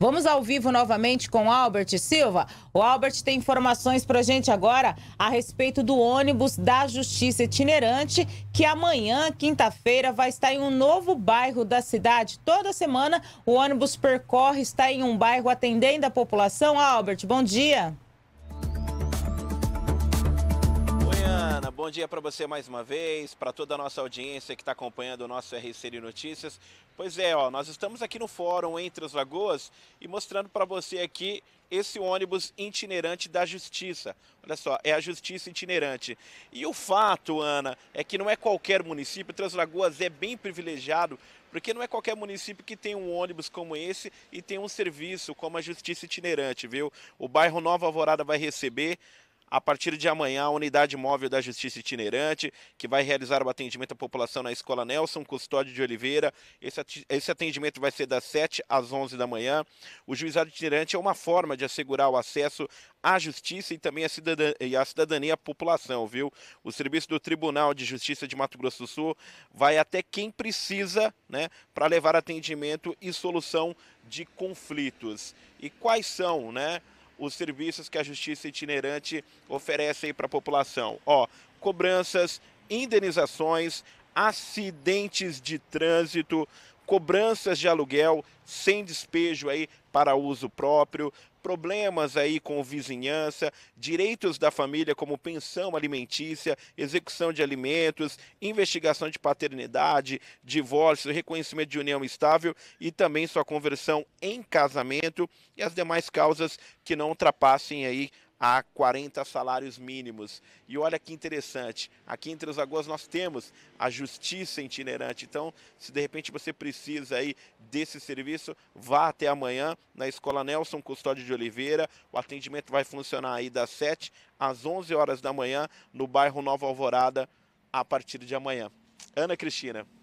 Vamos ao vivo novamente com Albert Silva. O Albert tem informações para a gente agora a respeito do ônibus da Justiça itinerante que amanhã, quinta-feira, vai estar em um novo bairro da cidade. Toda semana o ônibus percorre, está em um bairro atendendo a população. Albert, bom dia. bom dia para você mais uma vez, para toda a nossa audiência que está acompanhando o nosso RCN Notícias. Pois é, ó, nós estamos aqui no Fórum Entre as Lagoas e mostrando para você aqui esse ônibus itinerante da Justiça. Olha só, é a Justiça itinerante. E o fato, Ana, é que não é qualquer município, Três Lagoas é bem privilegiado, porque não é qualquer município que tem um ônibus como esse e tem um serviço como a Justiça itinerante, viu? O bairro Nova Alvorada vai receber a partir de amanhã, a unidade móvel da Justiça Itinerante, que vai realizar o atendimento à população na Escola Nelson Custódio de Oliveira. Esse atendimento vai ser das 7 às 11 da manhã. O juizado itinerante é uma forma de assegurar o acesso à justiça e também à cidadania, e à, à população, viu? O serviço do Tribunal de Justiça de Mato Grosso do Sul vai até quem precisa, né, para levar atendimento e solução de conflitos. E quais são, né? os serviços que a justiça itinerante oferece para a população. Ó, cobranças, indenizações, acidentes de trânsito, cobranças de aluguel sem despejo aí para uso próprio, problemas aí com vizinhança, direitos da família como pensão alimentícia, execução de alimentos, investigação de paternidade, divórcio, reconhecimento de união estável e também sua conversão em casamento e as demais causas que não ultrapassem aí a 40 salários mínimos. E olha que interessante, aqui entre os Lagoas nós temos a justiça itinerante. Então, se de repente você precisa aí desse serviço, vá até amanhã na Escola Nelson Custódio de Oliveira. O atendimento vai funcionar aí das 7 às 11 horas da manhã no bairro Nova Alvorada a partir de amanhã. Ana Cristina